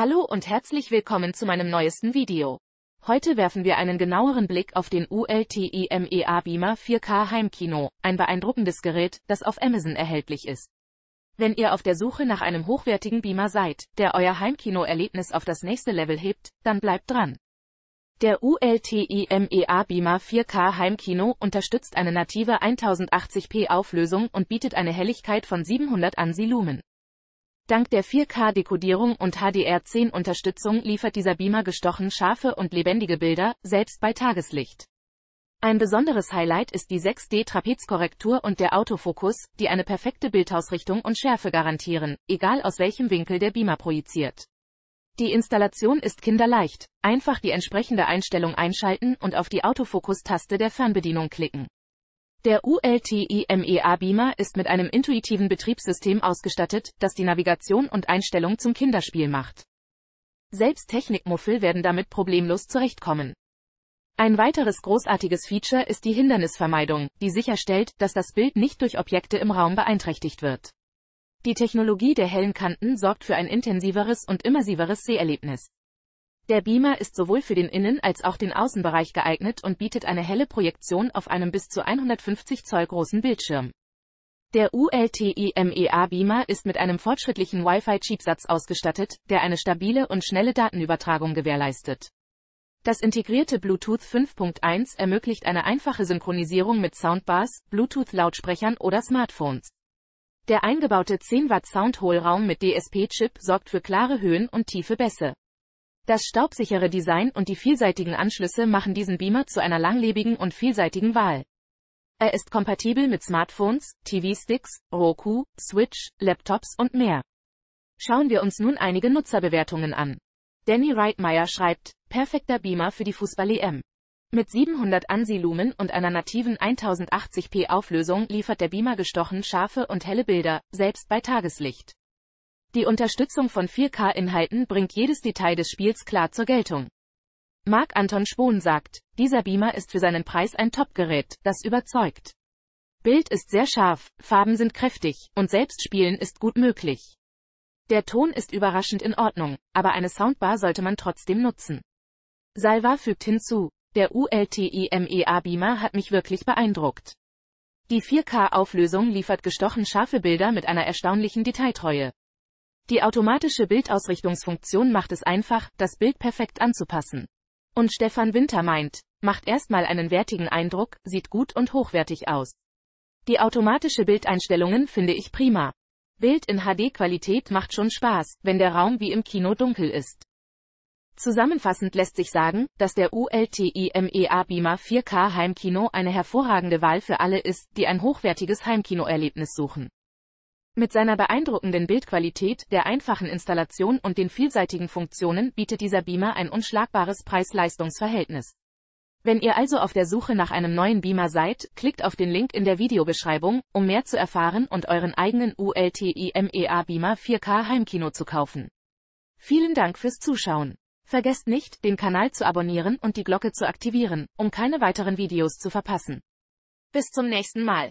Hallo und herzlich willkommen zu meinem neuesten Video. Heute werfen wir einen genaueren Blick auf den ULTIMEA Beamer 4K Heimkino, ein beeindruckendes Gerät, das auf Amazon erhältlich ist. Wenn ihr auf der Suche nach einem hochwertigen Beamer seid, der euer Heimkino-Erlebnis auf das nächste Level hebt, dann bleibt dran. Der ULTIMEA Beamer 4K Heimkino unterstützt eine native 1080p Auflösung und bietet eine Helligkeit von 700 ANSI Lumen. Dank der 4K-Dekodierung und HDR10-Unterstützung liefert dieser Beamer gestochen scharfe und lebendige Bilder, selbst bei Tageslicht. Ein besonderes Highlight ist die 6D-Trapezkorrektur und der Autofokus, die eine perfekte Bildhausrichtung und Schärfe garantieren, egal aus welchem Winkel der Beamer projiziert. Die Installation ist kinderleicht, einfach die entsprechende Einstellung einschalten und auf die Autofokus-Taste der Fernbedienung klicken. Der ULTIMEA Beamer ist mit einem intuitiven Betriebssystem ausgestattet, das die Navigation und Einstellung zum Kinderspiel macht. Selbst Technikmuffel werden damit problemlos zurechtkommen. Ein weiteres großartiges Feature ist die Hindernisvermeidung, die sicherstellt, dass das Bild nicht durch Objekte im Raum beeinträchtigt wird. Die Technologie der hellen Kanten sorgt für ein intensiveres und immersiveres Seherlebnis. Der Beamer ist sowohl für den Innen- als auch den Außenbereich geeignet und bietet eine helle Projektion auf einem bis zu 150 Zoll großen Bildschirm. Der ULTIMEA Beamer ist mit einem fortschrittlichen Wi-Fi-Chipsatz ausgestattet, der eine stabile und schnelle Datenübertragung gewährleistet. Das integrierte Bluetooth 5.1 ermöglicht eine einfache Synchronisierung mit Soundbars, Bluetooth-Lautsprechern oder Smartphones. Der eingebaute 10 Watt Soundhohlraum mit DSP-Chip sorgt für klare Höhen und tiefe Bässe. Das staubsichere Design und die vielseitigen Anschlüsse machen diesen Beamer zu einer langlebigen und vielseitigen Wahl. Er ist kompatibel mit Smartphones, TV-Sticks, Roku, Switch, Laptops und mehr. Schauen wir uns nun einige Nutzerbewertungen an. Danny Reitmeier schreibt, perfekter Beamer für die Fußball-EM. E mit 700 ANSI-Lumen und einer nativen 1080p Auflösung liefert der Beamer gestochen scharfe und helle Bilder, selbst bei Tageslicht. Die Unterstützung von 4K-Inhalten bringt jedes Detail des Spiels klar zur Geltung. Marc Anton Spohn sagt, dieser Beamer ist für seinen Preis ein Top-Gerät, das überzeugt. Bild ist sehr scharf, Farben sind kräftig, und selbst spielen ist gut möglich. Der Ton ist überraschend in Ordnung, aber eine Soundbar sollte man trotzdem nutzen. Salva fügt hinzu, der ULTIMEA-Beamer hat mich wirklich beeindruckt. Die 4K-Auflösung liefert gestochen scharfe Bilder mit einer erstaunlichen Detailtreue. Die automatische Bildausrichtungsfunktion macht es einfach, das Bild perfekt anzupassen. Und Stefan Winter meint, macht erstmal einen wertigen Eindruck, sieht gut und hochwertig aus. Die automatische Bildeinstellungen finde ich prima. Bild in HD-Qualität macht schon Spaß, wenn der Raum wie im Kino dunkel ist. Zusammenfassend lässt sich sagen, dass der ULTIMEA Beamer 4K Heimkino eine hervorragende Wahl für alle ist, die ein hochwertiges Heimkinoerlebnis suchen. Mit seiner beeindruckenden Bildqualität, der einfachen Installation und den vielseitigen Funktionen bietet dieser Beamer ein unschlagbares Preis-Leistungs-Verhältnis. Wenn ihr also auf der Suche nach einem neuen Beamer seid, klickt auf den Link in der Videobeschreibung, um mehr zu erfahren und euren eigenen ULTIMEA Beamer 4K Heimkino zu kaufen. Vielen Dank fürs Zuschauen. Vergesst nicht, den Kanal zu abonnieren und die Glocke zu aktivieren, um keine weiteren Videos zu verpassen. Bis zum nächsten Mal.